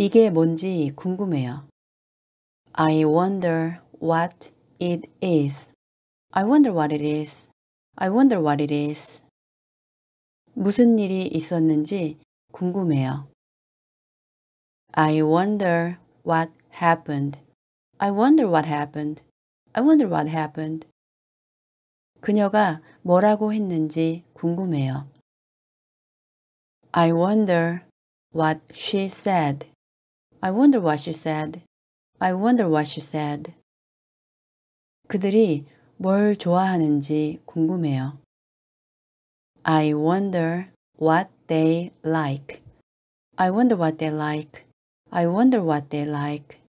이게 뭔지 궁금해요. I wonder what it is. I wonder what it is. I wonder what it is. 무슨 일이 있었는지 궁금해요. I wonder what happened. I wonder what happened. I wonder what happened. 그녀가 뭐라고 했는지 궁금해요. I wonder what she said. I wonder what she said. I wonder what she said. 그들이 뭘 좋아하는지 궁금해요. I wonder what they like. I wonder what they like. I wonder what they like.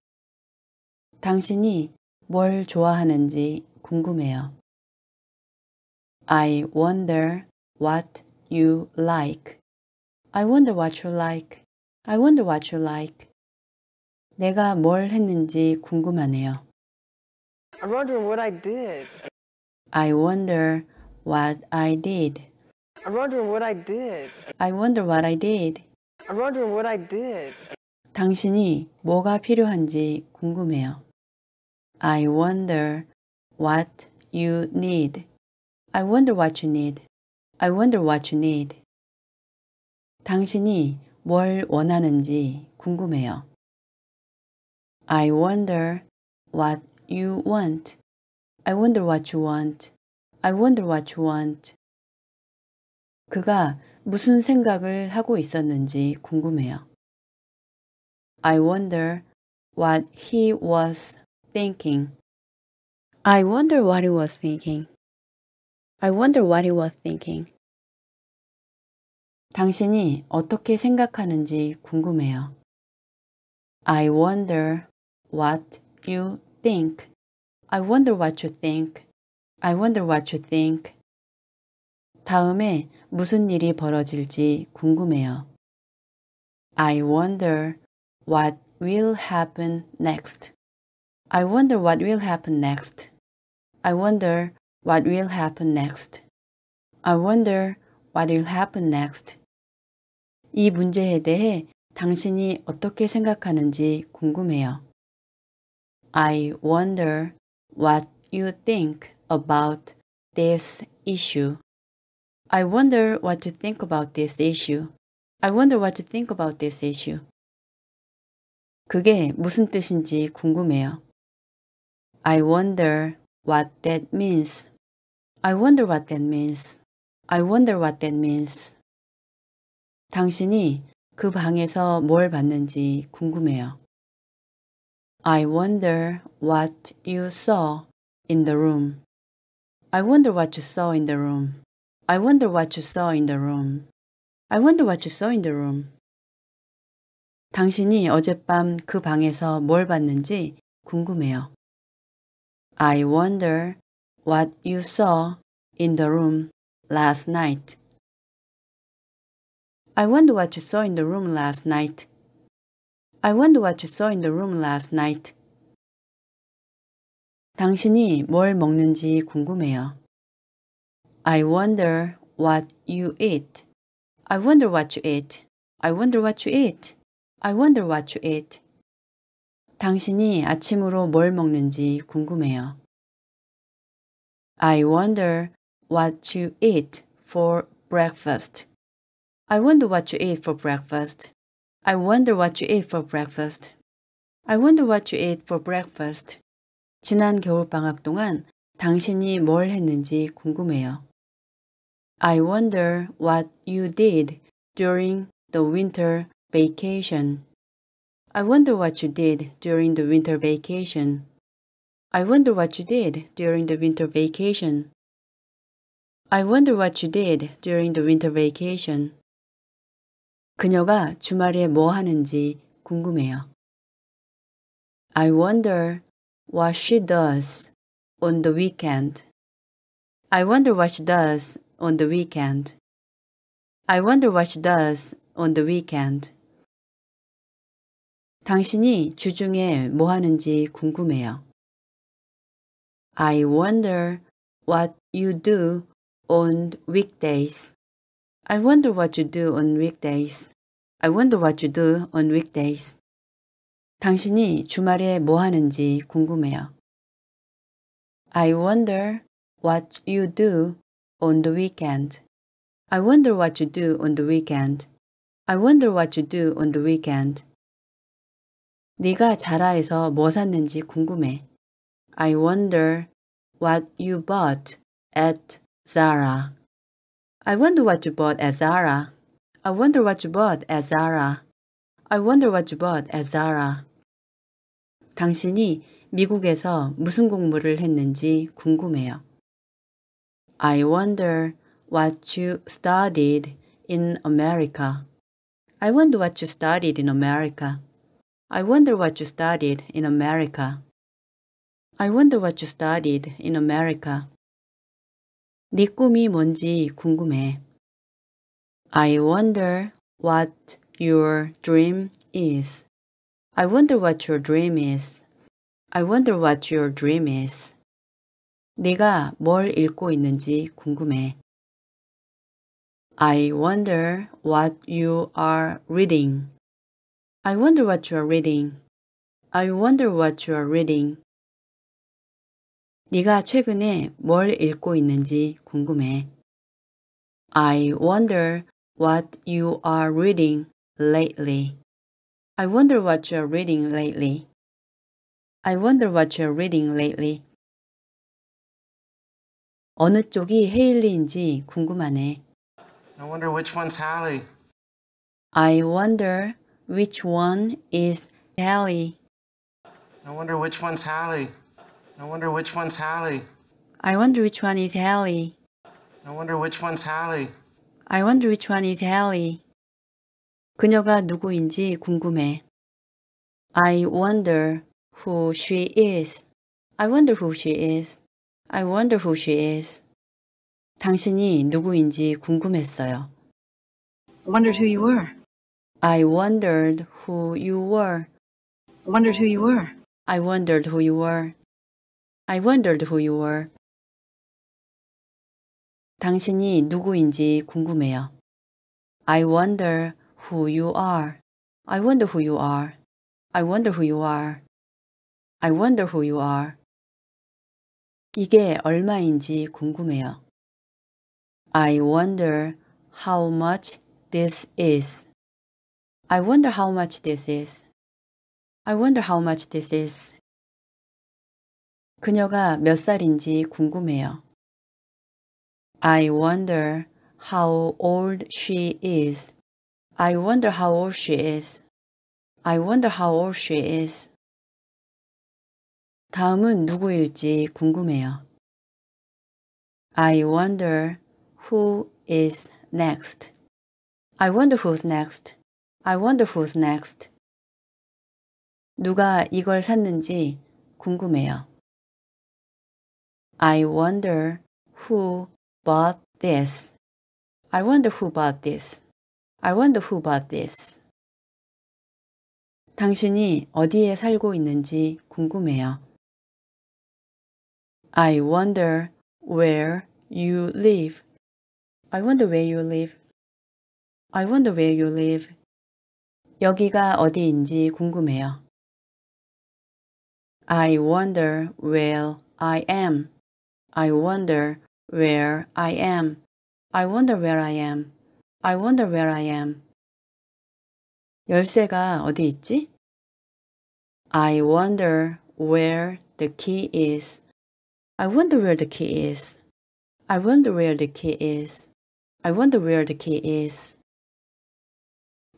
당신이 뭘 좋아하는지 궁금해요. I wonder what you like. I wonder what you like. I wonder what you like. 내가 뭘 했는지 궁금하네요. I wonder what I did. I wonder what I did. I wonder what I did. I wonder what I did. I wonder what I did. 당신이 뭐가 필요한지 궁금해요. I wonder what you need. I wonder what you need. I wonder what you need. 당신이 뭘 원하는지 궁금해요. I wonder what you want. I wonder what you want. I wonder what you want. 그가 무슨 생각을 하고 있었는지 궁금해요. I wonder what he was thinking. I wonder what he was thinking. I wonder what he was thinking. 당신이 어떻게 생각하는지 궁금해요. I wonder what you think. I wonder what you think. I wonder what you think. 다음에 무슨 일이 벌어질지 궁금해요. I wonder what will happen next. I wonder what will happen next. I wonder what will happen next. I wonder what will happen next. 이 문제에 대해 당신이 어떻게 생각하는지 궁금해요. I wonder what you think about this issue. I wonder what you think about this issue. I wonder what you think about this issue. 그게 무슨 뜻인지 궁금해요. I wonder what that means. I wonder what that means. I wonder what that means. 당신이 그 방에서 뭘 봤는지 궁금해요. I wonder what you saw in the room. I wonder what you saw in the room. I wonder what you saw in the room. I wonder what you saw in the room. 당신이 어젯밤 그 방에서 뭘 봤는지 궁금해요. I wonder what you saw in the room last night. I wonder what you saw in the room last night. I wonder what you saw in the room last night. 당신이 뭘 먹는지 궁금해요. I wonder what you eat. I wonder what you eat. I wonder what you eat. I wonder what you eat. 당신이 아침으로 뭘 먹는지 궁금해요. I wonder what you eat for breakfast. I wonder what you eat for breakfast. I wonder what you ate for breakfast. I wonder what you ate for breakfast. 지난 겨울 방학 동안 당신이 뭘 했는지 궁금해요. I wonder what you did during the winter vacation. I wonder what you did during the winter vacation. I wonder what you did during the winter vacation. I wonder what you did during the winter vacation. 그녀가 주말에 뭐 하는지 궁금해요. I wonder what she does on the weekend. I wonder what she does on the weekend. I wonder what she does on the weekend. 당신이 주중에 뭐 하는지 궁금해요. I wonder what you do on weekdays. I wonder what you do on weekdays. I wonder what you do on weekdays. 당신이 주말에 뭐 하는지 궁금해요. I wonder what you do on the weekend. I wonder what you do on the weekend. I wonder what you do on the weekend. 네가 자라에서 뭐 샀는지 궁금해. I wonder what you bought at Zara. I wonder what you bought at Zara. I wonder what you bought at Zara. I wonder what you bought at Zara. 당신이 미국에서 무슨 공부를 했는지 궁금해요. I wonder what you studied in America. I wonder what you studied in America. I wonder what you studied in America. I wonder what you studied in America. 네 꿈이 뭔지 궁금해. I wonder what your dream is. I wonder what your dream is. I wonder what your dream is. 네가 뭘 읽고 있는지 궁금해. I wonder what you are reading. I wonder what you are reading. I wonder what you are reading. 네가 최근에 뭘 읽고 있는지 궁금해. I wonder what you are reading lately. I wonder what you're reading lately. I wonder what you're reading lately. 어느 쪽이 헤일리인지 궁금하네. I wonder which one's Hallie. I wonder which one is Hallie. I wonder which one's Hallie. I wonder which one's Hallie. I wonder which one is Hallie. I wonder which one's Hallie. I wonder which one is Hallie. 그녀가 누구인지 궁금해. I wonder who she is. I wonder who she is. I wonder who she is. 당신이 누구인지 궁금했어요. Wondered who you were. I wondered who you were. Wondered who you were. I wondered who you were. I wondered who you were. 당신이 누구인지 궁금해요. I wonder who you are. I wonder who you are. I wonder who you are. I wonder who you are. 이게 얼마인지 궁금해요. I wonder how much this is. I wonder how much this is. I wonder how much this is. 그녀가 몇 살인지 궁금해요. I wonder how old she is. I wonder how old she is. I wonder how old she is. 다음은 누구일지 궁금해요. I wonder who is next. I wonder who's next. I wonder who's next. 누가 이걸 샀는지 궁금해요. I wonder who bought this. I wonder who bought this. I wonder who bought this. 당신이 어디에 살고 있는지 궁금해요. I wonder where you live. I wonder where you live. I wonder where you live. 여기가 어디인지 궁금해요. I wonder where I am. I wonder where I am. I wonder where I am. I wonder where I am. 열쇠가 어디 있지? I wonder where the key is. I wonder where the key is. I wonder where the key is. I wonder where the key is.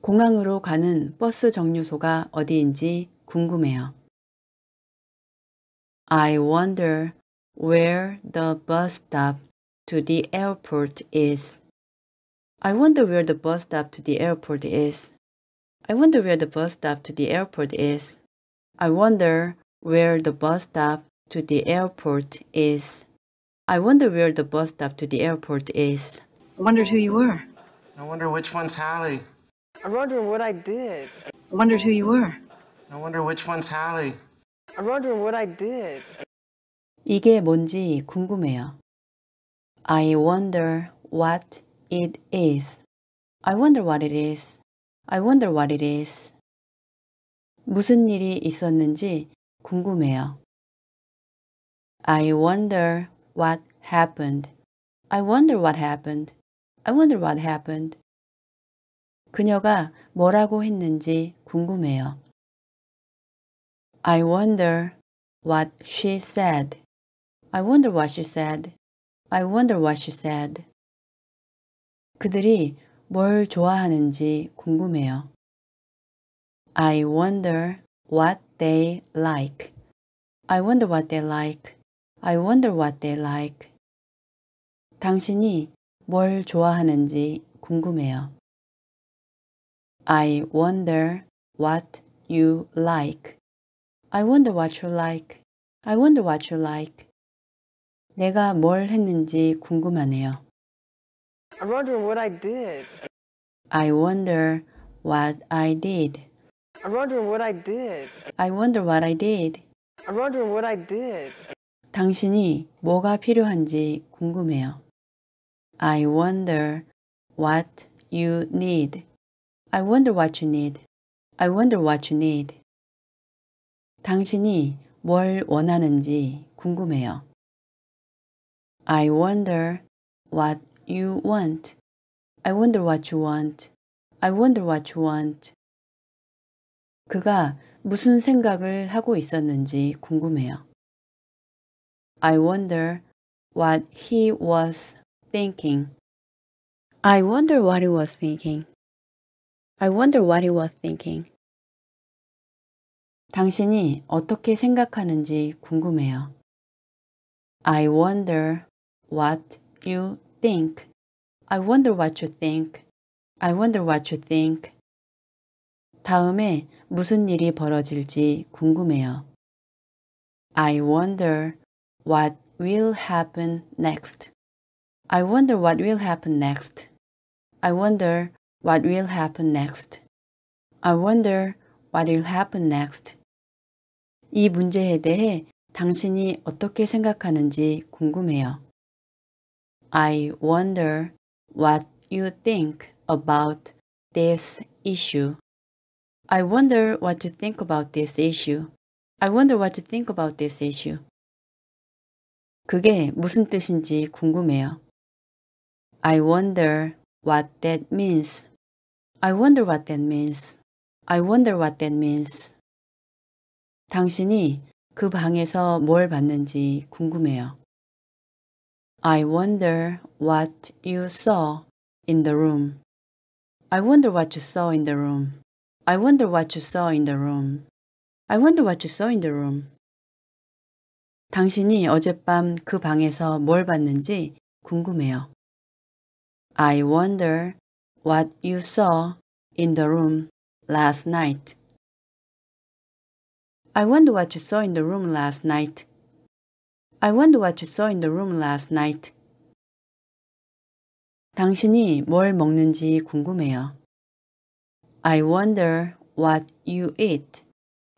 공항으로 가는 버스 정류소가 어디인지 궁금해요. I wonder where the bus stop to the airport is. I wonder where the bus stop to the airport is. I wonder where the bus stop to the airport is. I wonder where the bus stop to the airport is. I wonder where the bus stop to the airport is. I wondered who you were. I wonder which one's Hallie. I wonder what I did. I wondered who you were. I wonder which one's Hallie. I wonder what I did. 이게 뭔지 궁금해요. I wonder what it is. I wonder what it is. I wonder what it is. 무슨 일이 있었는지 궁금해요. I wonder what happened. I wonder what happened. I wonder what happened. 그녀가 뭐라고 했는지 궁금해요. I wonder what she said. I wonder what she said. I wonder what she said. 그들이 뭘 좋아하는지 궁금해요. I wonder what they like. I wonder what they like. I wonder what they like. 당신이 뭘 좋아하는지 궁금해요. I wonder what you like. I wonder what you like. I wonder what you like. 내가 뭘 했는지 궁금하네요. I'm wondering what I did. I wonder what I did. I'm wondering what I did. I wonder what I did. I'm wondering what I did. 당신이 뭐가 필요한지 궁금해요. I wonder what you need. I wonder what you need. I wonder what you need. 당신이 뭘 원하는지 궁금해요. I wonder what you want. I wonder what you want. I wonder what you want. 그가 무슨 생각을 하고 있었는지 궁금해요. I wonder what he was thinking. I wonder what he was thinking. I wonder what he was thinking. 당신이 어떻게 생각하는지 궁금해요. I wonder what you think. I wonder what you think. I wonder what you think. 다음에 무슨 일이 벌어질지 궁금해요. I wonder what will happen next. I wonder what will happen next. I wonder what will happen next. I wonder what will happen next. 이 문제에 대해 당신이 어떻게 생각하는지 궁금해요. I wonder what you think about this issue. I wonder what you think about this issue. I wonder what you think about this issue. 그게 무슨 뜻인지 궁금해요. I wonder what that means. I wonder what that means. I wonder what that means. 당신이 그 방에서 뭘 봤는지 궁금해요. I wonder what you saw in the room. I wonder what you saw in the room. I wonder what you saw in the room. I wonder what you saw in the room. 당신이 어젯밤 그 방에서 뭘 봤는지 궁금해요. I wonder what you saw in the room last night. I wonder what you saw in the room last night. I wonder what you saw in the room last night. 당신이 뭘 먹는지 궁금해요. I wonder what you eat.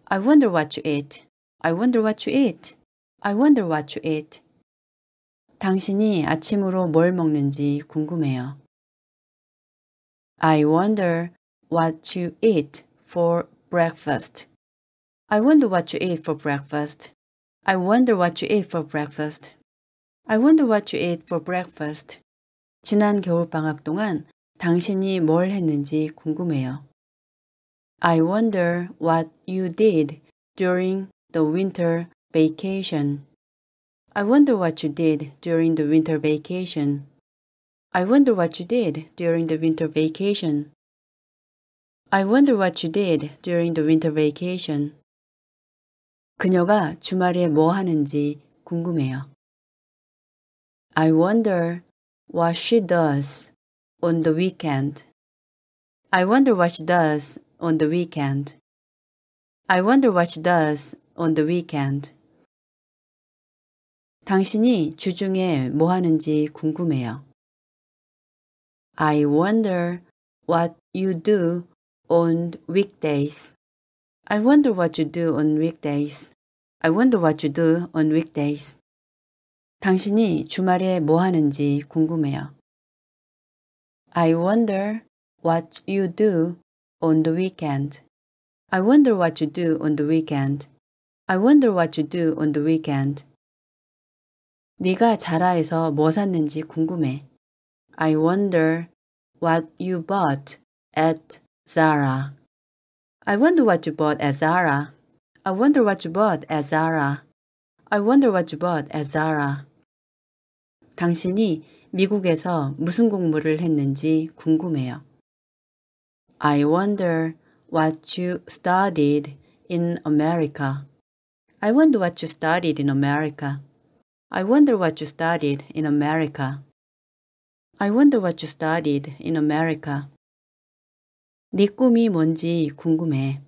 I wonder what you eat. I wonder what you eat. I wonder what you eat. 당신이 아침으로 뭘 먹는지 궁금해요. I wonder what you eat for breakfast. I wonder what you eat for breakfast. I wonder what you ate for breakfast. I wonder what you ate for breakfast. 지난 겨울방학 동안 당신이 뭘 했는지 궁금해요. I wonder what you did during the winter vacation. I wonder what you did during the winter vacation. I wonder what you did during the winter vacation. I wonder what you did during the winter vacation. 그녀가 주말에 뭐 하는지 궁금해요. I wonder what she does on the weekend. I wonder what she does on the weekend. I wonder what she does on the weekend. 당신이 주중에 뭐 하는지 궁금해요. I wonder what you do on weekdays. I wonder what you do on weekdays. I wonder what you do on weekdays. 당신이 주말에 뭐 하는지 궁금해요. I wonder what you do on the weekend. I wonder what you do on the weekend. I wonder what you do on the weekend. 네가 자라에서 뭐 샀는지 궁금해. I wonder what you bought at Zara. I wonder what you bought at Zara. I wonder what you bought at Zara. I wonder what you bought at Zara. 당신이 미국에서 무슨 공부를 했는지 궁금해요. I wonder what you studied in America. I wonder what you studied in America. I wonder what you studied in America. I wonder what you studied in America. 네 꿈이 뭔지 궁금해.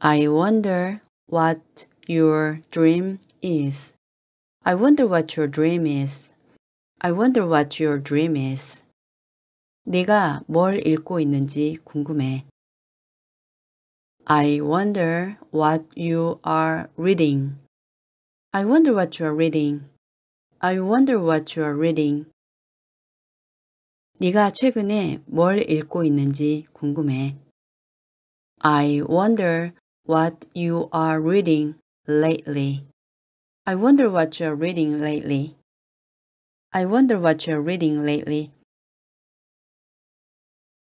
I wonder what your dream is. I wonder what your dream is. I wonder what your dream is. 네가 뭘 읽고 있는지 궁금해. I wonder what you are reading. I wonder what you are reading. I wonder what you are reading. 네가 최근에 뭘 읽고 있는지 궁금해. I wonder what you are reading lately. I wonder what you're reading lately. I wonder what you're reading lately.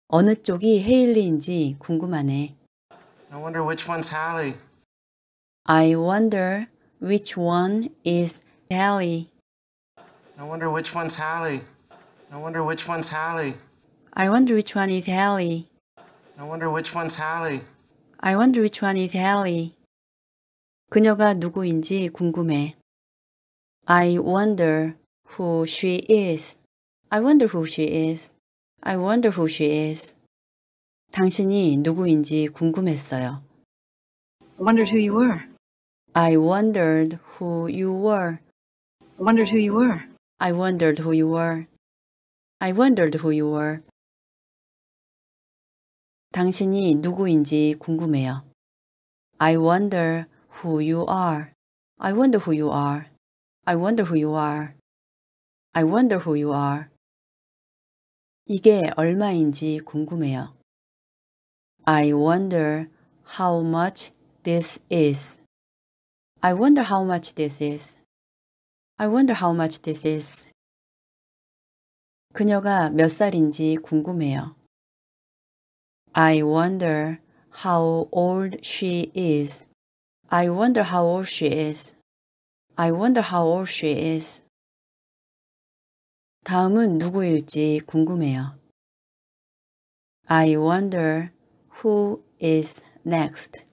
어느 쪽이 헤일리인지 궁금하네. I wonder which one's Hallie. I wonder which one is Hallie. I wonder which one's Hallie. I wonder which one's Hallie. I wonder which one is Hallie. I wonder which one's Hallie. I wonder which one is Hallie. 그녀가 누구인지 궁금해. I wonder who she is. I wonder who she is. I wonder who she is. 당신이 누구인지 궁금했어요. I wondered who you were. I wondered who you were. I wondered who you were. I wondered who you were. I wondered who you were. 당신이 누구인지 궁금해요. I wonder who you are. I wonder who you are. I wonder who you are. I wonder who you are. 이게 얼마인지 궁금해요. I wonder how much this is. I wonder how much this is. I wonder how much this is. 그녀가 몇 살인지 궁금해요. I wonder how old she is. I wonder how old she is. I wonder how old she is. 다음은 누구일지 궁금해요. I wonder who is next.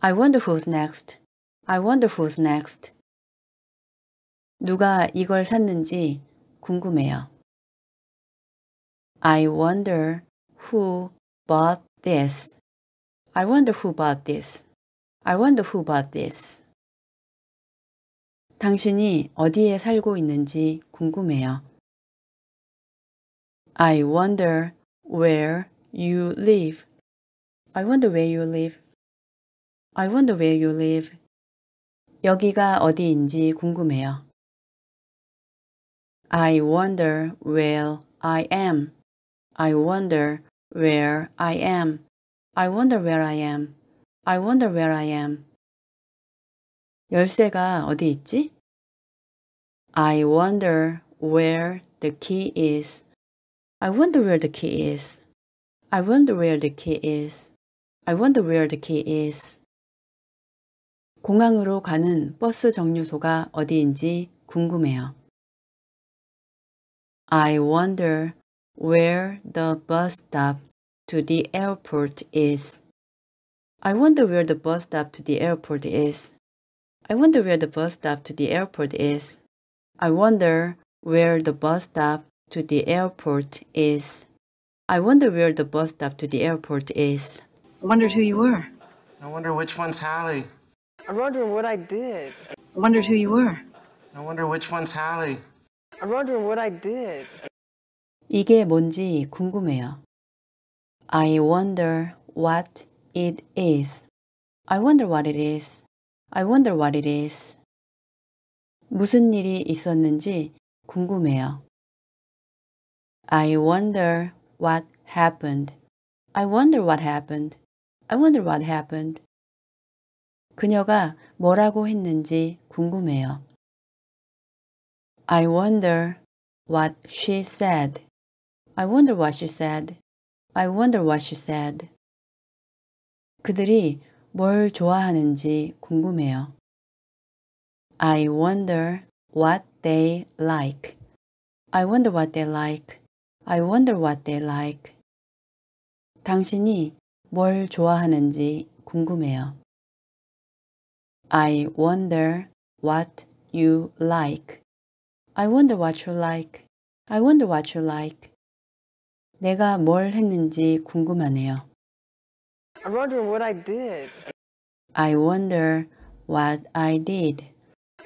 I wonder who's next. I wonder who's next. 누가 이걸 샀는지 궁금해요. I wonder who bought this. I wonder who bought this. I wonder who bought this. 당신이 어디에 살고 있는지 궁금해요. I wonder where you live. I wonder where you live. I wonder where you live. 여기가 어디인지 궁금해요. I wonder where I am. I wonder where I am. I wonder where I am. I wonder where I am. 열쇠가 어디 있지? I wonder where the key is. I wonder where the key is. I wonder where the key is. I wonder where the key is. 공항으로 가는 버스 정류소가 어디인지 궁금해요. I wonder where the bus stop to the airport is. I wonder where the bus stop to the airport is. I wonder where the bus stop to the airport is. I wonder where the bus stop to the airport is. I wonder where the bus stop to the airport is. I wondered who you were. I wonder which one's Hallie. I wonder what I did. I wondered who you were. I wonder which one's Hallie. I wonder what I did. 이게 뭔지 궁금해요. I wonder what it is. I wonder what it is. I wonder what it is. 무슨 일이 있었는지 궁금해요. I wonder what happened. I wonder what happened. I wonder what happened. 그녀가 뭐라고 했는지 궁금해요. I wonder what she said. I wonder what she said. I wonder what she said. 그들이 뭘 좋아하는지 궁금해요. I wonder what they like. I wonder what they like. I wonder what they like. 당신이 뭘 좋아하는지 궁금해요. I wonder what you like. I wonder what you like. I wonder what you like. 내가 뭘 했는지 궁금하네요. I'm wondering what I did. I wonder what I did.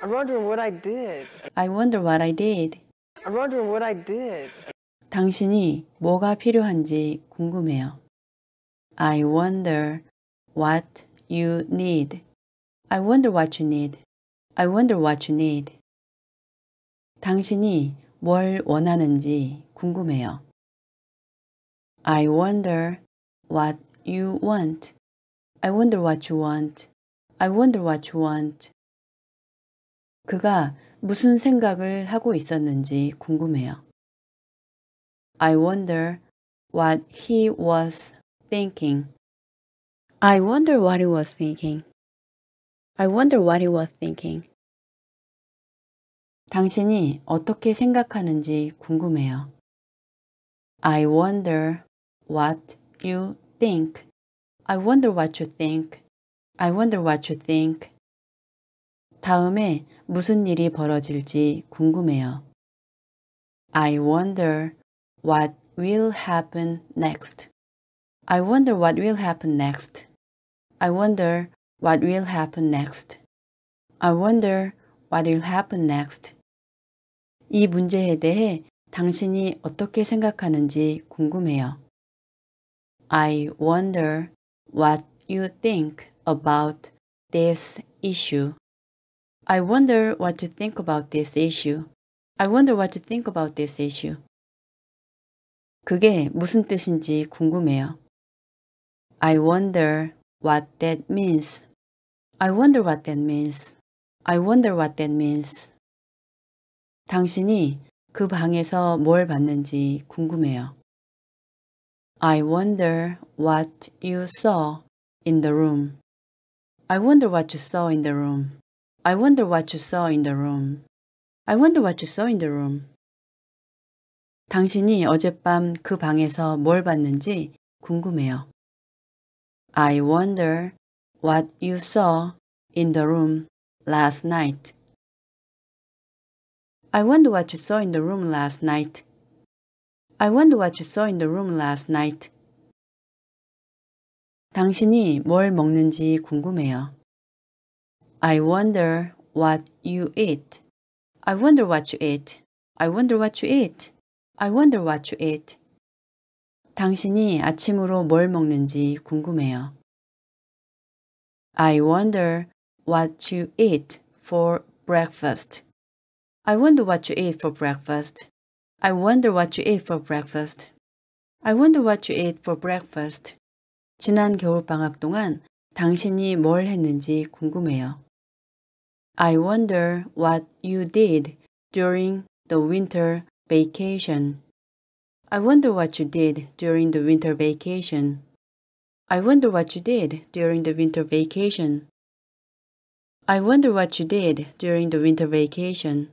I'm wondering what I did. I wonder what I did. I'm wondering what I did. 당신이 뭐가 필요한지 궁금해요. I wonder what you need. I wonder what you need. I wonder what you need. 당신이 뭘 원하는지 궁금해요. I wonder what you want. I wonder what you want. I wonder what you want. 그가 무슨 생각을 하고 있었는지 궁금해요. I wonder what he was thinking. I wonder what he was thinking. I wonder what he was thinking. 당신이 어떻게 생각하는지 궁금해요. I wonder what you think. I wonder what you think. I wonder what you think. 다음에 무슨 일이 벌어질지 궁금해요. I wonder what will happen next. I wonder what will happen next. I wonder what will happen next. I wonder what will happen next. 이 문제에 대해 당신이 어떻게 생각하는지 궁금해요. I wonder what you think about this issue. I wonder what you think about this issue. I wonder what you think about this issue. 그게 무슨 뜻인지 궁금해요. I wonder what that means. I wonder what that means. I wonder what that means. 당신이 그 방에서 뭘 봤는지 궁금해요. I wonder what you saw in the room. I wonder what you saw in the room. I wonder what you saw in the room. I wonder what you saw in the room. 당신이 어젯밤 그 방에서 뭘 봤는지 궁금해요. I wonder what you saw in the room last night. I wonder what you saw in the room last night. I wonder what you saw in the room last night. 당신이 뭘 먹는지 궁금해요. I wonder what you eat. I wonder what you eat. I wonder what you eat. I wonder what you eat. 당신이 아침으로 뭘 먹는지 궁금해요. I wonder what you eat for breakfast. I wonder what you eat for breakfast. I wonder what you ate for breakfast. I wonder what you ate for breakfast. 지난 겨울방학 동안 당신이 뭘 했는지 궁금해요. I wonder what you did during the winter vacation. I wonder what you did during the winter vacation. I wonder what you did during the winter vacation. I wonder what you did during the winter vacation.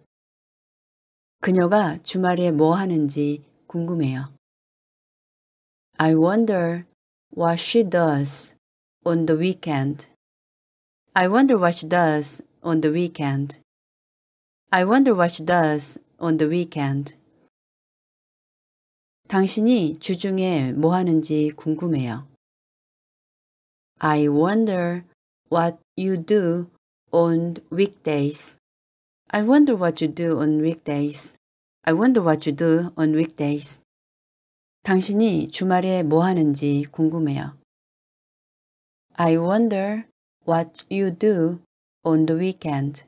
그녀가 주말에 뭐 하는지 궁금해요. I wonder what she does on the weekend. I wonder what she does on the weekend. I wonder what she does on the weekend. 당신이 주중에 뭐 하는지 궁금해요. I wonder what you do on weekdays. I wonder what you do on weekdays. I wonder what you do on weekdays. 당신이 주말에 뭐 하는지 궁금해요. I wonder what you do on the weekend.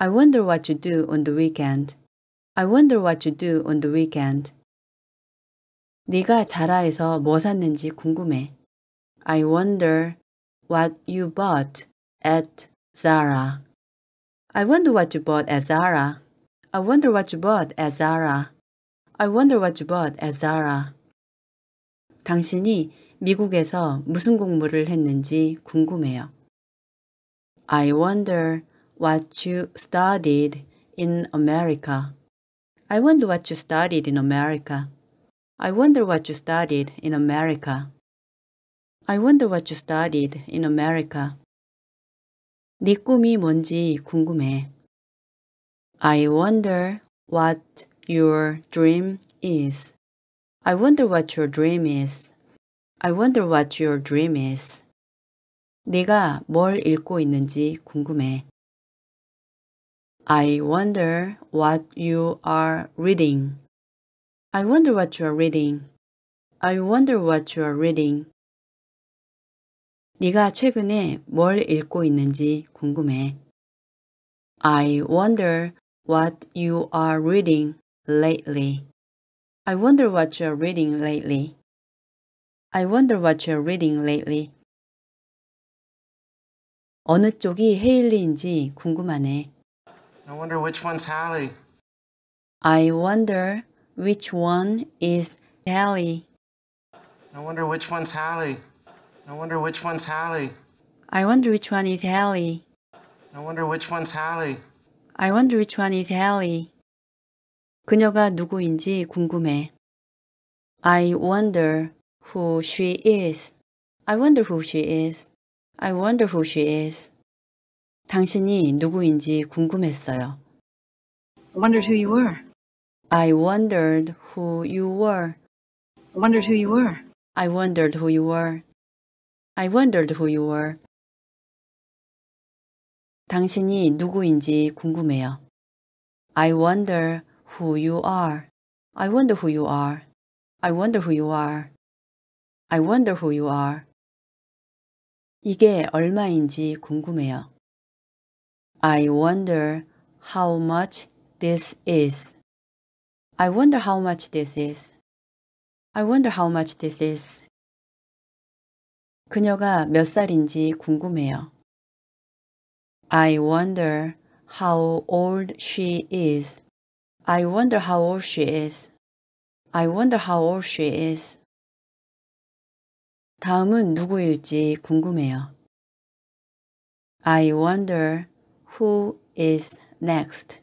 I wonder what you do on the weekend. I wonder what you do on the weekend. 네가 자라에서 뭐 샀는지 궁금해. I wonder what you bought at Zara. I wonder what you bought at Zara. I wonder what you bought at Zara. I wonder what you bought at Zara. 당신이 미국에서 무슨 공부를 했는지 궁금해요. I wonder what you studied in America. I wonder what you studied in America. I wonder what you studied in America. I wonder what you studied in America. 네 꿈이 뭔지 궁금해. I wonder what your dream is. I wonder what your dream is. I wonder what your dream is. 네가 뭘 읽고 있는지 궁금해. I wonder what you are reading. I wonder what you are reading. I wonder what you are reading. 네가 최근에 뭘 읽고 있는지 궁금해. I wonder what you are reading lately. I wonder what you're reading lately. I wonder what you're reading lately. 어느 쪽이 헤일리인지 궁금하네. I wonder which one's Hallie. I wonder which one is Hallie. I wonder which one's Hallie. I wonder which one's Hallie. I wonder which one is Hallie. I wonder which one's Hallie. I wonder which one is Hallie. 그녀가 누구인지 궁금해. I wonder who she is. I wonder who she is. I wonder who she is. 당신이 누구인지 궁금했어요. I wondered who you were. I wondered who you were. I wondered who you were. I wondered who you were. I wondered who you were. 당신이 누구인지 궁금해요. I wonder who you are. I wonder who you are. I wonder who you are. I wonder who you are. 이게 얼마인지 궁금해요. I wonder how much this is. I wonder how much this is. I wonder how much this is. 그녀가 몇 살인지 궁금해요. I wonder how old she is. I wonder how old she is. I wonder how old she is. 다음은 누구일지 궁금해요. I wonder who is next.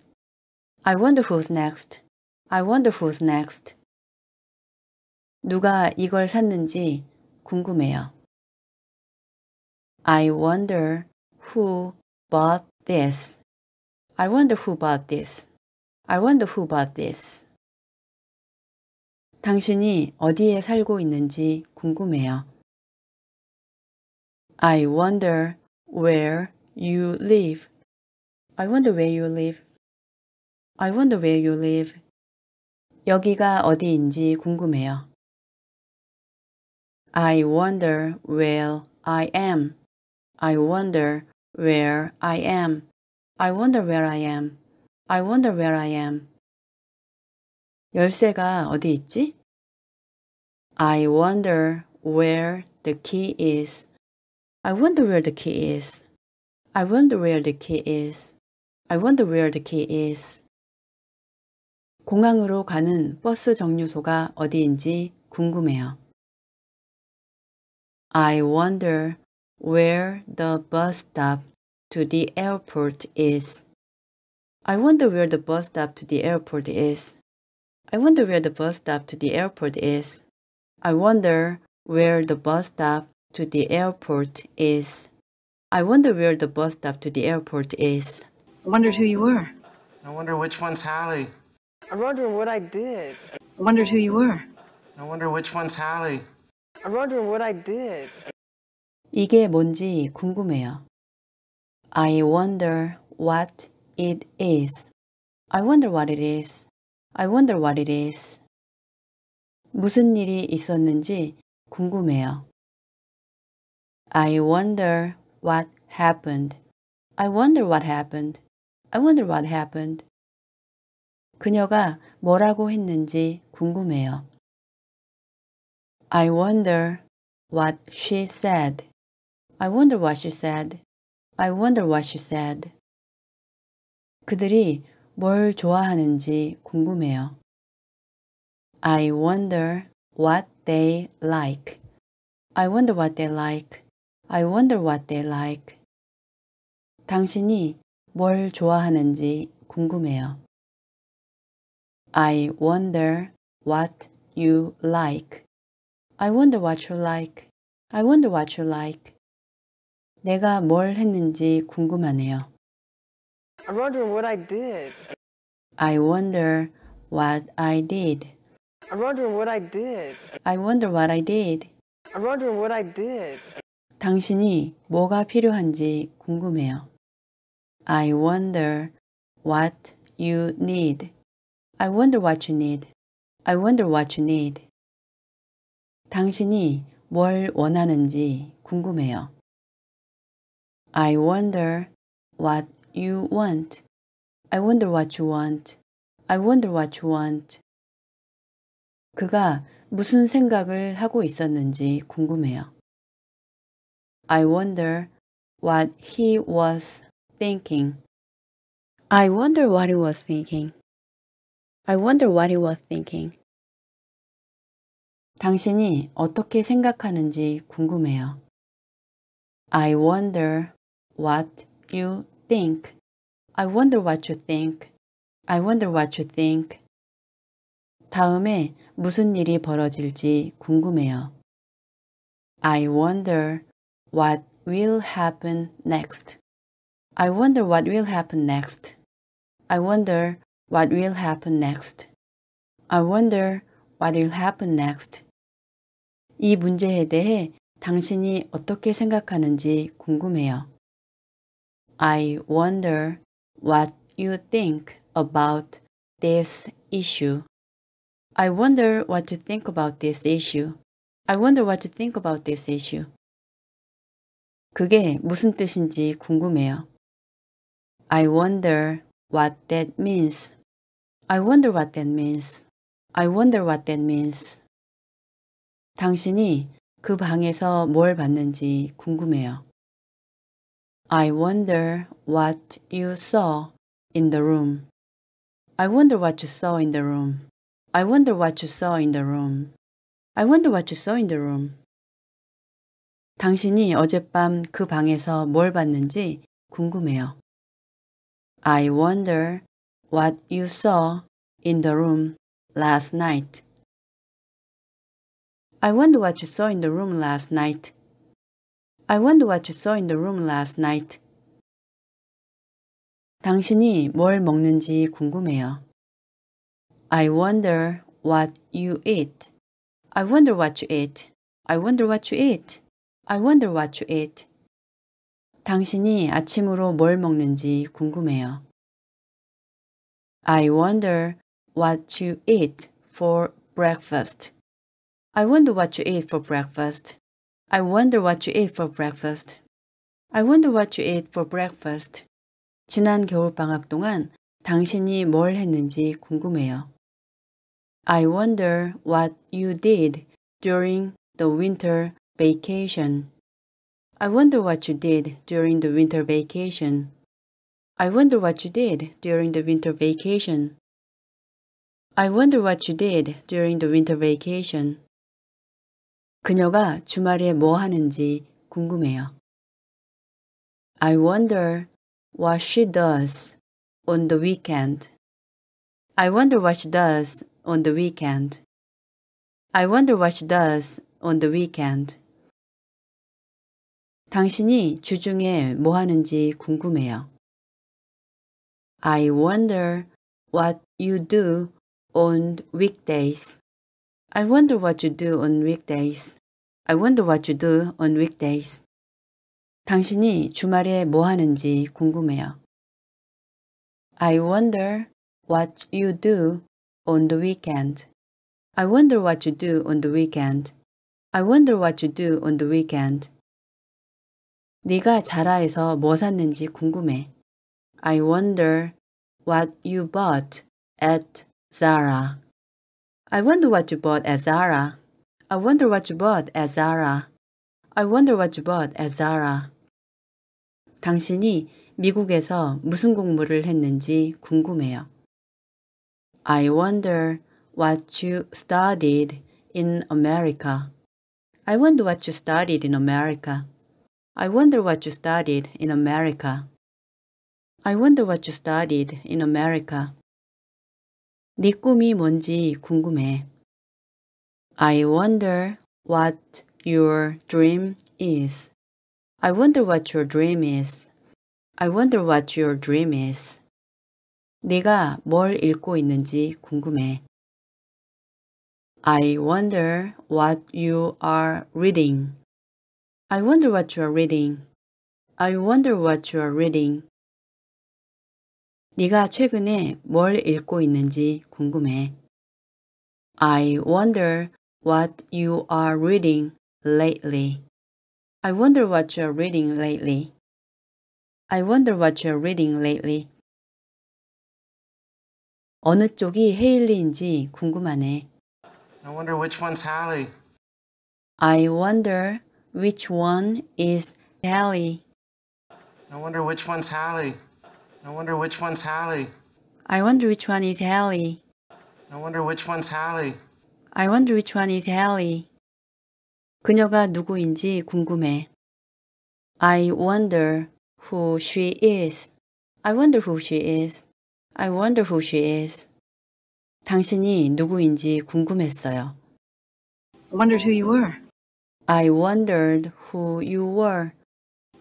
I wonder who's next. I wonder who's next. 누가 이걸 샀는지 궁금해요. I wonder who bought this. I wonder who bought this. I wonder who bought this. 당신이 어디에 살고 있는지 궁금해요. I wonder where you live. I wonder where you live. I wonder where you live. 여기가 어디인지 궁금해요. I wonder where I am. I wonder where I am. I wonder where I am. I wonder where I am. 열쇠가 어디 있지? I wonder where the key is. I wonder where the key is. I wonder where the key is. I wonder where the key is. 공항으로 가는 버스 정류소가 어디인지 궁금해요. I wonder where the bus stop to the airport is. I wonder where the bus stop to the airport is. I wonder where the bus stop to the airport is. I wonder where the bus stop to the airport is. I wonder where the bus stop to the airport is. I wondered who you were. I wonder which one's Hallie. I wonder what I did. I wondered who you were. I wonder which one's Hallie. I wonder what I did. 이게 뭔지 궁금해요. I wonder what it is. I wonder what it is. I wonder what it is. 무슨 일이 있었는지 궁금해요. I wonder what happened. I wonder what happened. I wonder what happened. 그녀가 뭐라고 했는지 궁금해요. I wonder what she said. I wonder what she said. I wonder what she said. 그들이 뭘 좋아하는지 궁금해요. I wonder what they like. I wonder what they like. I wonder what they like. 당신이 뭘 좋아하는지 궁금해요. I wonder what you like. I wonder what you like. I wonder what you like. 내가 뭘 했는지 궁금하네요. I'm wondering what I did. I wonder what I did. I'm wondering what I did. I wonder what I did. I'm wondering what I did. 당신이 뭐가 필요한지 궁금해요. I wonder what you need. I wonder what you need. I wonder what you need. 당신이 뭘 원하는지 궁금해요. I wonder what you want. I wonder what you want. I wonder what you want. 그가 무슨 생각을 하고 있었는지 궁금해요. I wonder what he was thinking. I wonder what he was thinking. I wonder what he was thinking. 당신이 어떻게 생각하는지 궁금해요. I wonder what you think. I wonder what you think. I wonder what you think. 다음에 무슨 일이 벌어질지 궁금해요. I wonder what will happen next. I wonder what will happen next. I wonder what will happen next. I wonder what will happen next. 이 문제에 대해 당신이 어떻게 생각하는지 궁금해요. I wonder what you think about this issue. I wonder what you think about this issue. I wonder what you think about this issue. 그게 무슨 뜻인지 궁금해요. I wonder what that means. I wonder what that means. I wonder what that means. 당신이 그 방에서 뭘 봤는지 궁금해요. I wonder what you saw in the room. I wonder what you saw in the room. I wonder what you saw in the room. I wonder what you saw in the room. 당신이 어젯밤 그 방에서 뭘 봤는지 궁금해요. I wonder what you saw in the room last night. I wonder what you saw in the room last night. I wonder what you saw in the room last night. 당신이 뭘 먹는지 궁금해요. I wonder what you eat. I wonder what you eat. I wonder what you eat. I wonder what you eat. 당신이 아침으로 뭘 먹는지 궁금해요. I wonder what you eat for breakfast. I wonder what you eat for breakfast. I wonder what you ate for breakfast. I wonder what you ate for breakfast. 지난 겨울방학 동안 당신이 뭘 했는지 궁금해요. I wonder what you did during the winter vacation. I wonder what you did during the winter vacation. I wonder what you did during the winter vacation. I wonder what you did during the winter vacation. 그녀가 주말에 뭐 하는지 궁금해요. I wonder what she does on the weekend. I wonder what she does on the weekend. I wonder what she does on the weekend. 당신이 주중에 뭐 하는지 궁금해요. I wonder what you do on weekdays. I wonder what you do on weekdays. I wonder what you do on weekdays. 당신이 주말에 뭐 하는지 궁금해요. I wonder what you do on the weekend. I wonder what you do on the weekend. I wonder what you do on the weekend. 네가 자라에서 뭐 샀는지 궁금해. I wonder what you bought at Zara. I wonder what you bought at Zara. I wonder what you bought at Zara. I wonder what you bought at Zara. 당신이 미국에서 무슨 공부를 했는지 궁금해요. I wonder what you studied in America. I wonder what you studied in America. I wonder what you studied in America. I wonder what you studied in America. 네 꿈이 뭔지 궁금해. I wonder what your dream is. I wonder what your dream is. I wonder what your dream is. 네가 뭘 읽고 있는지 궁금해. I wonder what you are reading. I wonder what you are reading. I wonder what you are reading. 네가 최근에 뭘 읽고 있는지 궁금해. I wonder what you are reading lately. I wonder what you're reading lately. I wonder what you're reading lately. 어느 쪽이 헤일리인지 궁금하네. I wonder which one's Hallie. I wonder which one is Hallie. I wonder which one's Hallie. I wonder which one's Hallie. I wonder which one is Hallie. I wonder which one's Hallie. I wonder which one is Hallie. 그녀가 누구인지 궁금해. I wonder who she is. I wonder who she is. I wonder who she is. 당신이 누구인지 궁금했어요. I wondered who you were. I wondered who you were.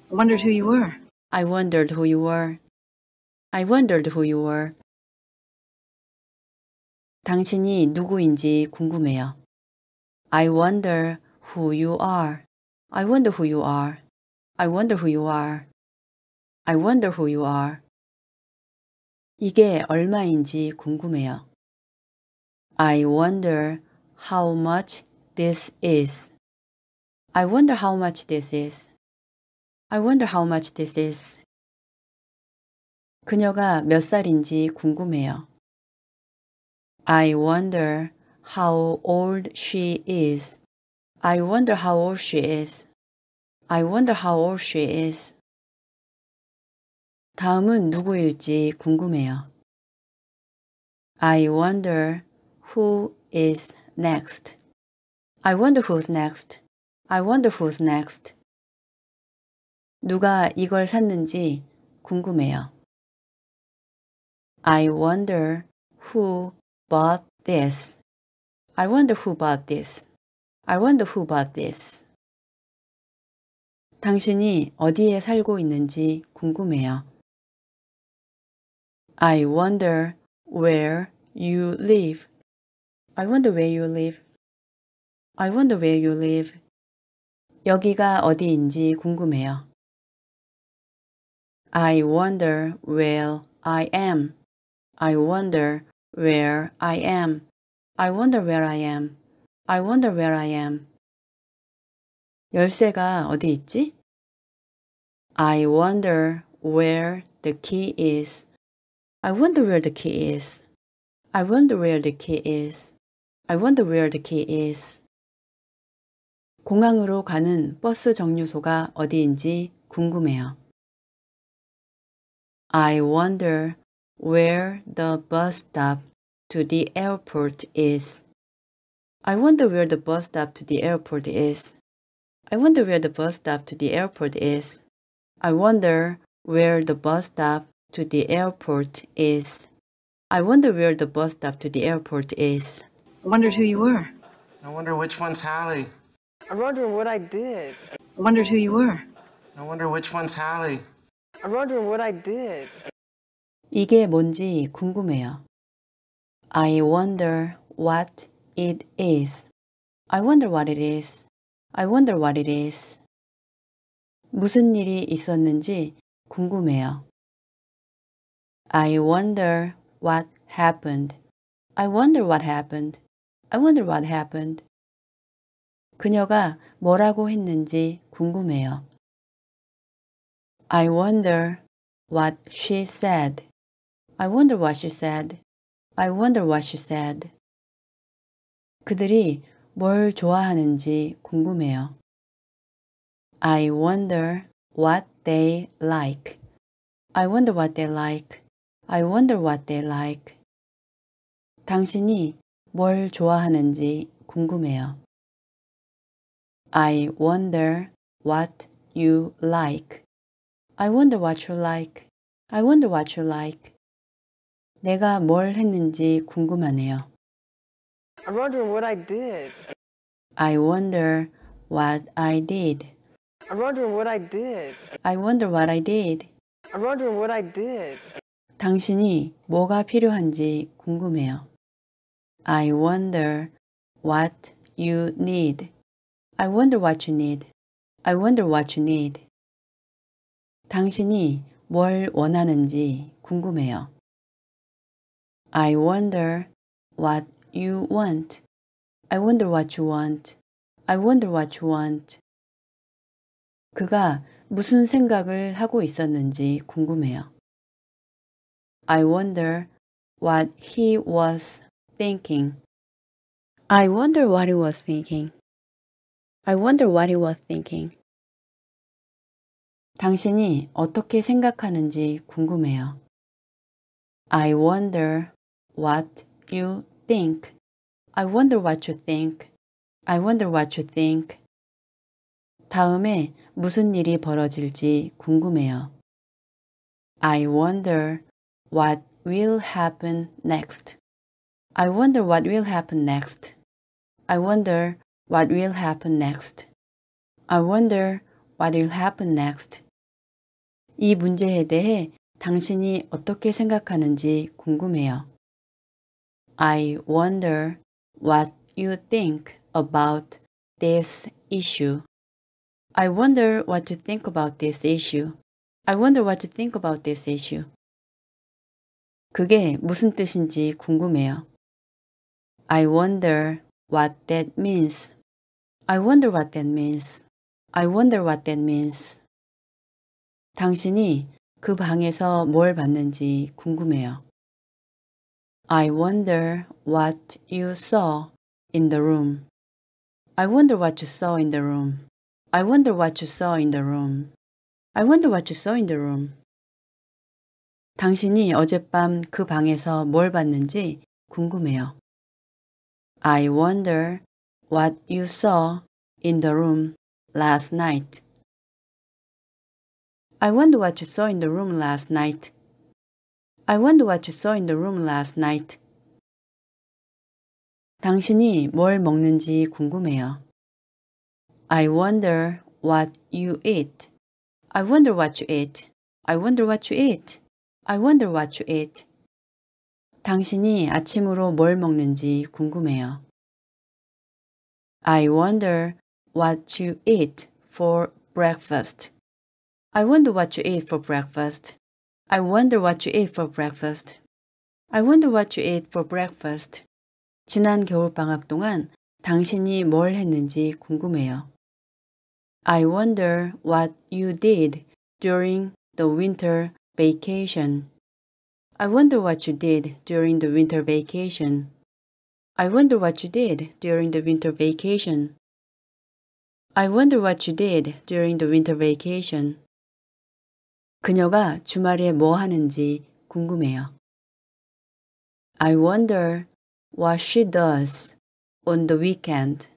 I wondered who you were. I wondered who you were. I wondered who you were. 당신이 누구인지 궁금해요. I wonder who you are. I wonder who you are. I wonder who you are. I wonder who you are. 이게 얼마인지 궁금해요. I wonder how much this is. I wonder how much this is. I wonder how much this is. 그녀가 몇 살인지 궁금해요. I wonder how old she is. I wonder how old she is. I wonder how old she is. 다음은 누구일지 궁금해요. I wonder who is next. I wonder who's next. I wonder who's next. 누가 이걸 샀는지 궁금해요. I wonder who bought this. I wonder who bought this. I wonder who bought this. 당신이 어디에 살고 있는지 궁금해요. I wonder where you live. I wonder where you live. I wonder where you live. 여기가 어디인지 궁금해요. I wonder where I am. I wonder where I am. I wonder where I am. I wonder where I am. 열쇠가 어디 있지? I wonder where the key is. I wonder where the key is. I wonder where the key is. I wonder where the key is. 공항으로 가는 버스 정류소가 어디인지 궁금해요. I wonder where the bus stop to the airport is. I wonder where the bus stop to the airport is. I wonder where the bus stop to the airport is. I wonder where the bus stop to the airport is. I wonder where the bus stop to the airport is. I wondered who you were. I wonder which one's Hallie. I wonder what I did. I wondered who you were. I wonder which one's Hallie. I wonder what I did. 이게 뭔지 궁금해요. I wonder what it is. I wonder what it is. I wonder what it is. 무슨 일이 있었는지 궁금해요. I wonder what happened. I wonder what happened. I wonder what happened. 그녀가 뭐라고 했는지 궁금해요. I wonder what she said. I wonder what she said. I wonder what she said. 그들이 뭘 좋아하는지 궁금해요. I wonder what they like. I wonder what they like. I wonder what they like. 당신이 뭘 좋아하는지 궁금해요. I wonder what you like. I wonder what you like. I wonder what you like. 내가 뭘 했는지 궁금하네요. I'm wondering what I did. I wonder what I did. I'm wondering what I did. I wonder what I did. I'm wondering what I did. 당신이 뭐가 필요한지 궁금해요. I wonder what you need. I wonder what you need. I wonder what you need. 당신이 뭘 원하는지 궁금해요. I wonder what you want. I wonder what you want. I wonder what you want. 그가 무슨 생각을 하고 있었는지 궁금해요. I wonder what he was thinking. I wonder what he was thinking. I wonder what he was thinking. 당신이 어떻게 생각하는지 궁금해요. I wonder what you think. I wonder what you think. I wonder what you think. 다음에 무슨 일이 벌어질지 궁금해요. I wonder what will happen next. I wonder what will happen next. I wonder what will happen next. I wonder what will happen next. 이 문제에 대해 당신이 어떻게 생각하는지 궁금해요. I wonder what you think about this issue. I wonder what you think about this issue. I wonder what you think about this issue. 그게 무슨 뜻인지 궁금해요. I wonder what that means. I wonder what that means. I wonder what that means. 당신이 그 방에서 뭘 봤는지 궁금해요. I wonder what you saw in the room. I wonder what you saw in the room. I wonder what you saw in the room. I wonder what you saw in the room. 당신이 어젯밤 그 방에서 뭘 봤는지 궁금해요. I wonder what you saw in the room last night. I wonder what you saw in the room last night. I wonder what you saw in the room last night. 당신이 뭘 먹는지 궁금해요. I wonder what you eat. I wonder what you eat. I wonder what you eat. I wonder what you eat. 당신이 아침으로 뭘 먹는지 궁금해요. I wonder what you eat for breakfast. I wonder what you eat for breakfast. I wonder what you ate for breakfast. I wonder what you ate for breakfast. 지난 겨울방학 동안 당신이 뭘 했는지 궁금해요. I wonder what you did during the winter vacation. I wonder what you did during the winter vacation. I wonder what you did during the winter vacation. I wonder what you did during the winter vacation. 그녀가 주말에 뭐 하는지 궁금해요. I wonder what she does on the weekend.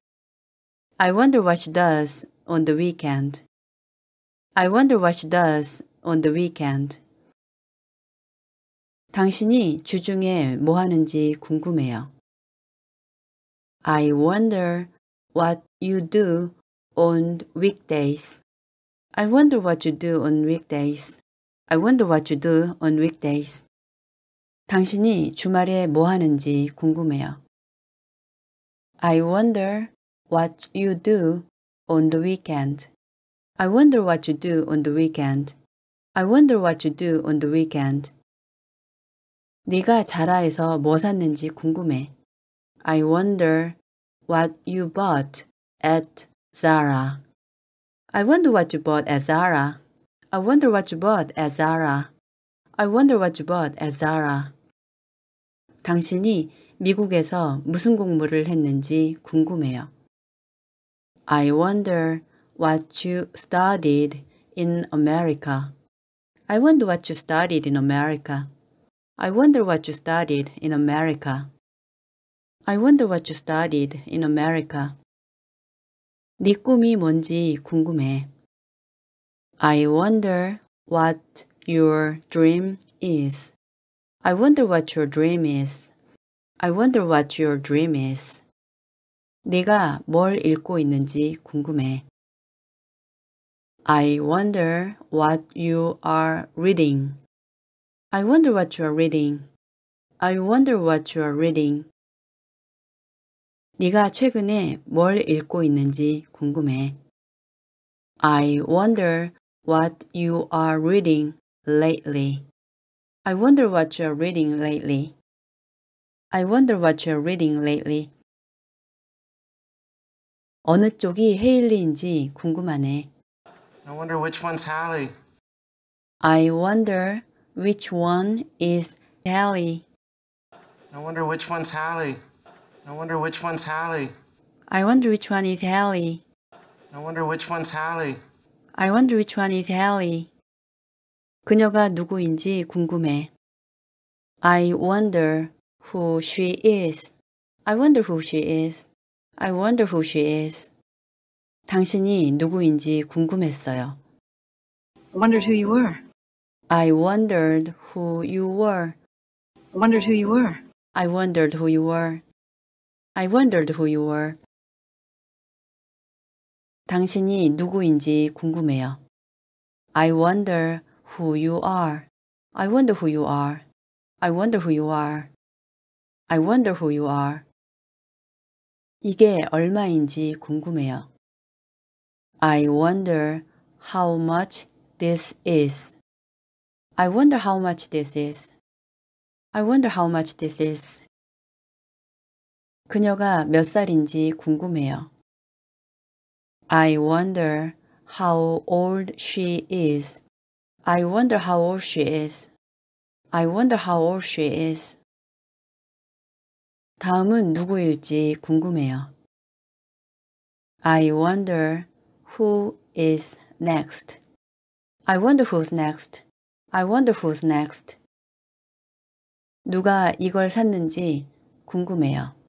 I wonder what she does on the weekend. I wonder what she does on the weekend. 당신이 주중에 뭐 하는지 궁금해요. I wonder what you do on weekdays. I wonder what you do on weekdays. I wonder what you do on weekdays. 당신이 주말에 뭐 하는지 궁금해요. I wonder what you do on the weekend. I wonder what you do on the weekend. I wonder what you do on the weekend. 네가 자라에서 뭐 샀는지 궁금해. I wonder what you bought at Zara. I wonder what you bought at Zara. I wonder what you bought at Zara. I wonder what you bought at Zara. 당신이 미국에서 무슨 공부를 했는지 궁금해요. I wonder what you studied in America. I wonder what you studied in America. I wonder what you studied in America. I wonder what you studied in America. 네 꿈이 뭔지 궁금해. I wonder what your dream is. I wonder what your dream is. I wonder what your dream is. 네가 뭘 읽고 있는지 궁금해. I wonder what you are reading. I wonder what you are reading. I wonder what you are reading. 네가 최근에 뭘 읽고 있는지 궁금해. I wonder what you are reading lately. I wonder what you're reading lately. I wonder what you're reading lately. 어느 쪽이 헤일리인지 궁금하네. I wonder which one's Hallie. I wonder which one is Hallie. I wonder which one's Hallie. I wonder which one's Hallie. I wonder which one is Hallie. I wonder which one's Hallie. I wonder which one is Hallie. 그녀가 누구인지 궁금해. I wonder who she is. I wonder who she is. I wonder who she is. 당신이 누구인지 궁금했어요. I wondered who you were. I wondered who you were. I wondered who you were. I wondered who you were. I wondered who you were. 당신이 누구인지 궁금해요. I wonder who you are. I wonder who you are. I wonder who you are. I wonder who you are. 이게 얼마인지 궁금해요. I wonder how much this is. I wonder how much this is. I wonder how much this is. 그녀가 몇 살인지 궁금해요. I wonder how old she is. I wonder how old she is. I wonder how old she is. 다음은 누구일지 궁금해요. I wonder who is next. I wonder who's next. I wonder who's next. 누가 이걸 샀는지 궁금해요.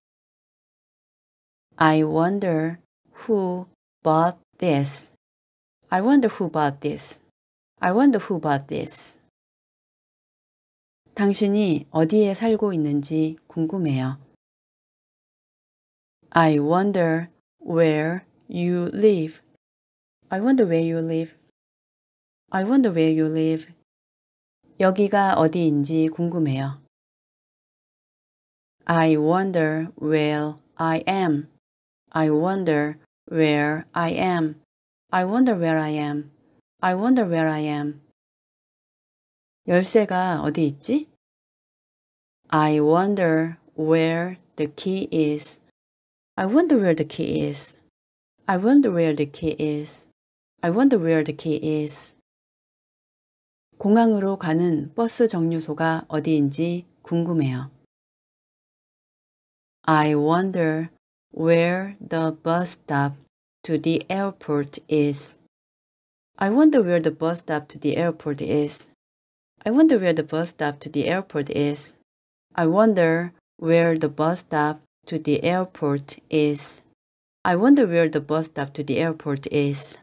I wonder who bought this. I wonder who bought this. I wonder who bought this. 당신이 어디에 살고 있는지 궁금해요. I wonder where you live. I wonder where you live. I wonder where you live. 여기가 어디인지 궁금해요. I wonder where I am. I wonder where I am. I wonder where I am. I wonder where I am. 열쇠가 어디 있지? I wonder where the key is. I wonder where the key is. I wonder where the key is. I wonder where the key is. 공항으로 가는 버스 정류소가 어디인지 궁금해요. I wonder where the bus stop to the airport is. I wonder where the bus stop to the airport is. I wonder where the bus stop to the airport is. I wonder where the bus stop to the airport is. I wonder where the bus stop to the airport is.